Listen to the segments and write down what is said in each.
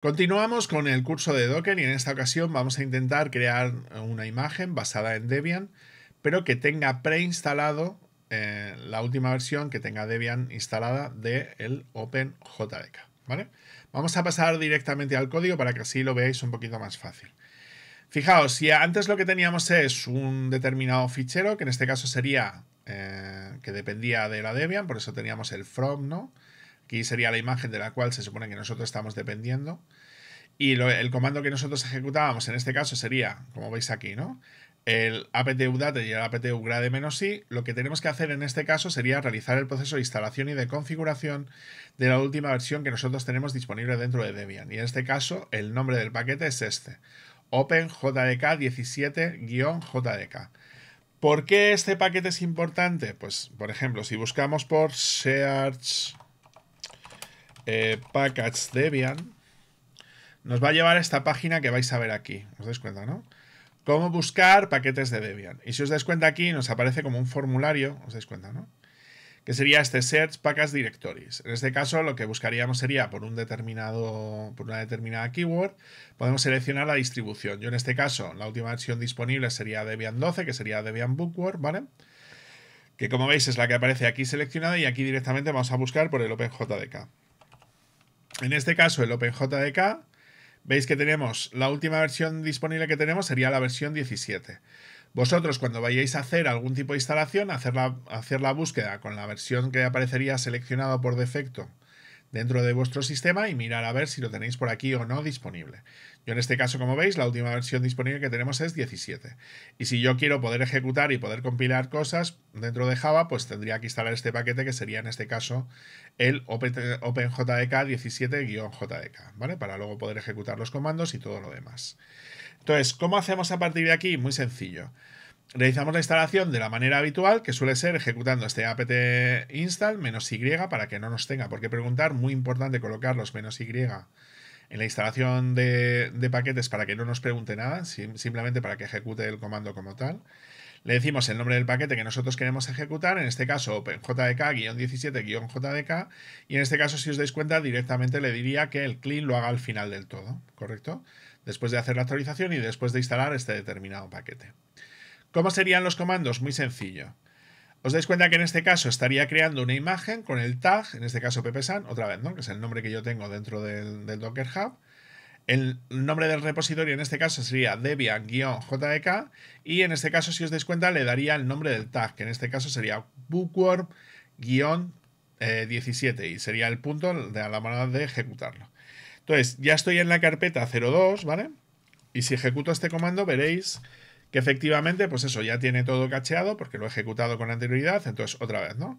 Continuamos con el curso de Docker y en esta ocasión vamos a intentar crear una imagen basada en Debian, pero que tenga preinstalado eh, la última versión que tenga Debian instalada del OpenJDK. ¿vale? Vamos a pasar directamente al código para que así lo veáis un poquito más fácil. Fijaos, si antes lo que teníamos es un determinado fichero, que en este caso sería eh, que dependía de la Debian, por eso teníamos el from, ¿no? Aquí sería la imagen de la cual se supone que nosotros estamos dependiendo. Y el comando que nosotros ejecutábamos en este caso sería, como veis aquí, ¿no? El apt-update y el apt grade menos i. Lo que tenemos que hacer en este caso sería realizar el proceso de instalación y de configuración de la última versión que nosotros tenemos disponible dentro de Debian. Y en este caso, el nombre del paquete es este: OpenJDK 17-JDK. ¿Por qué este paquete es importante? Pues, por ejemplo, si buscamos por search eh, package Debian, nos va a llevar a esta página que vais a ver aquí. ¿Os dais cuenta, no? Cómo buscar paquetes de Debian. Y si os dais cuenta aquí, nos aparece como un formulario, ¿os dais cuenta, no? Que sería este search package directories. En este caso, lo que buscaríamos sería por un determinado, por una determinada keyword, podemos seleccionar la distribución. Yo en este caso, la última versión disponible sería Debian 12, que sería Debian Bookworm, ¿vale? Que como veis es la que aparece aquí seleccionada y aquí directamente vamos a buscar por el OpenJDK. En este caso, el OpenJDK, veis que tenemos la última versión disponible que tenemos sería la versión 17. Vosotros cuando vayáis a hacer algún tipo de instalación, hacer la, hacer la búsqueda con la versión que aparecería seleccionada por defecto dentro de vuestro sistema y mirar a ver si lo tenéis por aquí o no disponible. Yo en este caso, como veis, la última versión disponible que tenemos es 17. Y si yo quiero poder ejecutar y poder compilar cosas dentro de Java, pues tendría que instalar este paquete que sería en este caso el OpenJDK 17-JDK, ¿vale? Para luego poder ejecutar los comandos y todo lo demás. Entonces, ¿cómo hacemos a partir de aquí? Muy sencillo. Realizamos la instalación de la manera habitual, que suele ser ejecutando este apt install menos y para que no nos tenga por qué preguntar. Muy importante colocar los menos y en la instalación de, de, paquetes para que no nos pregunte nada, simplemente para que ejecute el comando como tal. Le decimos el nombre del paquete que nosotros queremos ejecutar, en este caso OpenJDK-17-JDK, y en este caso, si os dais cuenta, directamente le diría que el clean lo haga al final del todo, ¿correcto? Después de hacer la actualización y después de instalar este determinado paquete. ¿Cómo serían los comandos? Muy sencillo. Os dais cuenta que en este caso estaría creando una imagen con el tag, en este caso ppsan, otra vez, ¿no? que es el nombre que yo tengo dentro del, Docker Hub. El nombre del repositorio en este caso sería debian-jdk e y en este caso, si os dais cuenta, le daría el nombre del tag, que en este caso sería bookworm-17 y sería el punto de la manera de ejecutarlo. Entonces, ya estoy en la carpeta 02, ¿vale? Y si ejecuto este comando, veréis que efectivamente, pues eso, ya tiene todo cacheado porque lo he ejecutado con anterioridad, entonces otra vez, ¿no?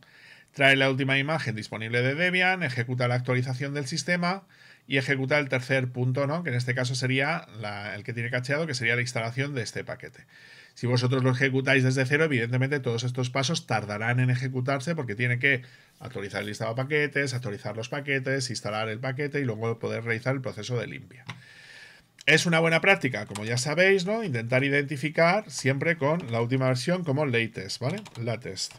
Trae la última imagen disponible de Debian, ejecuta la actualización del sistema y ejecuta el tercer punto, ¿no? Que en este caso sería el que tiene cacheado, que sería la instalación de este paquete. Si vosotros lo ejecutáis desde cero, evidentemente todos estos pasos tardarán en ejecutarse porque tiene que actualizar el listado de paquetes, actualizar los paquetes, instalar el paquete y luego poder realizar el proceso de limpia. Es una buena práctica, como ya sabéis, ¿no? Intentar identificar siempre con la última versión como latest, ¿vale? Latest.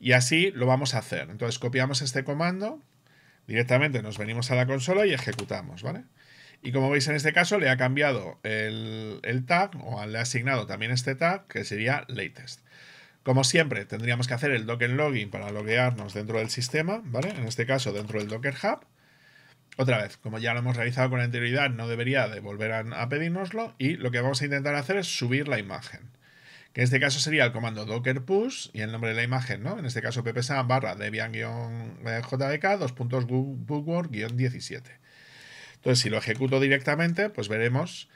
Y así lo vamos a hacer. Entonces copiamos este comando, directamente nos venimos a la consola y ejecutamos, ¿vale? Y como veis en este caso le ha cambiado el, tag o le ha asignado también este tag que sería latest. Como siempre, tendríamos que hacer el docker login para loguearnos dentro del sistema, ¿vale? En este caso, dentro del Docker Hub otra vez, como ya lo hemos realizado con anterioridad, no debería de volver a, pedírnoslo y lo que vamos a intentar hacer es subir la imagen. Que en este caso sería el comando docker push y el nombre de la imagen, ¿no? En este caso ppsa barra debian-jdk, eh, dos puntos bookwork-17. Entonces, si lo ejecuto directamente, pues veremos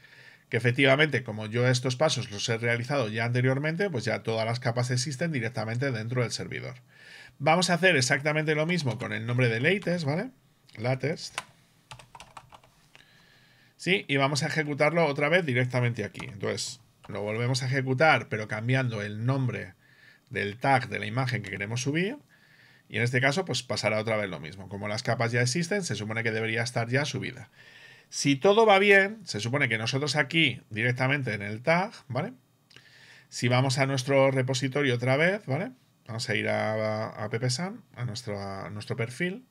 que efectivamente, como yo estos pasos los he realizado ya anteriormente, pues ya todas las capas existen directamente dentro del servidor. Vamos a hacer exactamente lo mismo con el nombre de latest, ¿vale? latest. Sí, y vamos a ejecutarlo otra vez directamente aquí. Entonces, lo volvemos a ejecutar, pero cambiando el nombre del tag de la imagen que queremos subir. Y en este caso, pues pasará otra vez lo mismo. Como las capas ya existen, se supone que debería estar ya subida. Si todo va bien, se supone que nosotros aquí, directamente en el tag, ¿vale? Si vamos a nuestro repositorio otra vez, ¿vale? Vamos a ir a, a a nuestro, a nuestro perfil.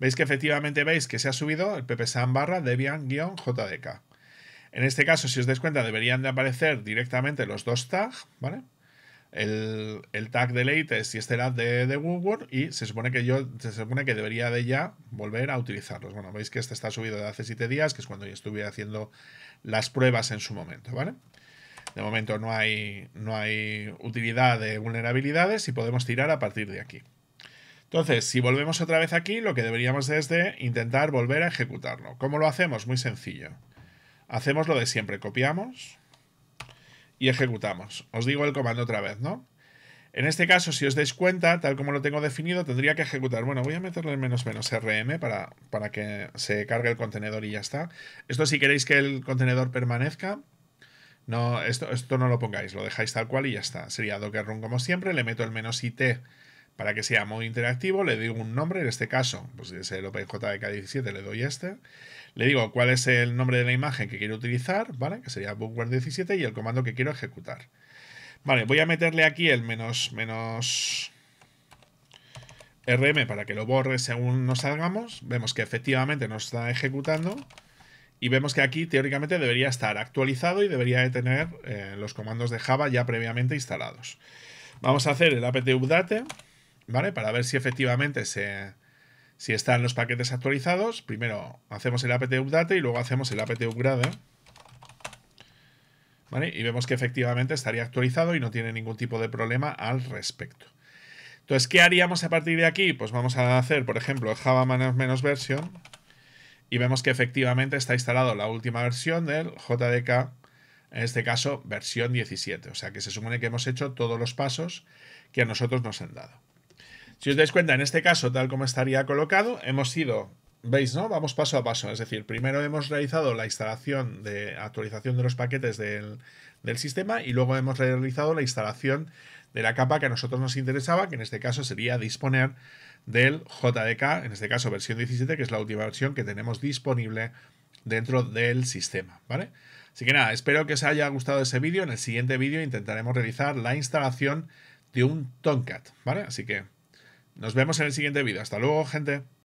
Veis que efectivamente veis que se ha subido el ppsam barra debian-jdk. En este caso, si os dais cuenta, deberían de aparecer directamente los dos tags, ¿vale? El, tag de latest y este tag de, de, y se supone que yo se supone que debería de ya volver a utilizarlos. Bueno, veis que este está subido de hace 7 días, que es cuando yo estuve haciendo las pruebas en su momento, ¿vale? De momento no hay, no hay utilidad de vulnerabilidades y podemos tirar a partir de aquí. Entonces, si volvemos otra vez aquí, lo que deberíamos es de intentar volver a ejecutarlo. ¿Cómo lo hacemos? Muy sencillo. Hacemos lo de siempre, copiamos y ejecutamos. Os digo el comando otra vez, ¿no? En este caso, si os dais cuenta, tal como lo tengo definido, tendría que ejecutar. Bueno, voy a meterle menos menos RM para, para que se cargue el contenedor y ya está. Esto si queréis que el contenedor permanezca, no, esto, esto no lo pongáis, lo dejáis tal cual y ya está. Sería docker run como siempre, le meto el menos IT para que sea muy interactivo, le digo un nombre, en este caso, pues si es el OpenJDK17, le doy este. Le digo cuál es el nombre de la imagen que quiero utilizar, ¿vale? Que sería bookware17 y el comando que quiero ejecutar. Vale, voy a meterle aquí el menos, menos rm para que lo borre según nos salgamos. Vemos que efectivamente nos está ejecutando. Y vemos que aquí teóricamente debería estar actualizado y debería de tener eh, los comandos de Java ya previamente instalados. Vamos a hacer el apt-update. Para ver si efectivamente se, si están los paquetes actualizados. Primero hacemos el apt update y luego hacemos el apt upgrade. ¿Vale? Y vemos que efectivamente estaría actualizado y no tiene ningún tipo de problema al respecto. Entonces, ¿qué haríamos a partir de aquí? Pues vamos a hacer, por ejemplo, java menos version y vemos que efectivamente está instalado la última versión del JDK, en este caso versión 17. O sea que se supone que hemos hecho todos los pasos que a nosotros nos han dado. Si os dais cuenta, en este caso, tal como estaría colocado, hemos ido, veis, ¿no? Vamos paso a paso. Es decir, primero hemos realizado la instalación de actualización de los paquetes del, sistema y luego hemos realizado la instalación de la capa que a nosotros nos interesaba, que en este caso sería disponer del JDK, en este caso versión 17, que es la última versión que tenemos disponible dentro del sistema, ¿vale? Así que nada, espero que os haya gustado ese vídeo. En el siguiente vídeo intentaremos realizar la instalación de un Tomcat, ¿vale? Así que nos vemos en el siguiente vídeo. Hasta luego, gente.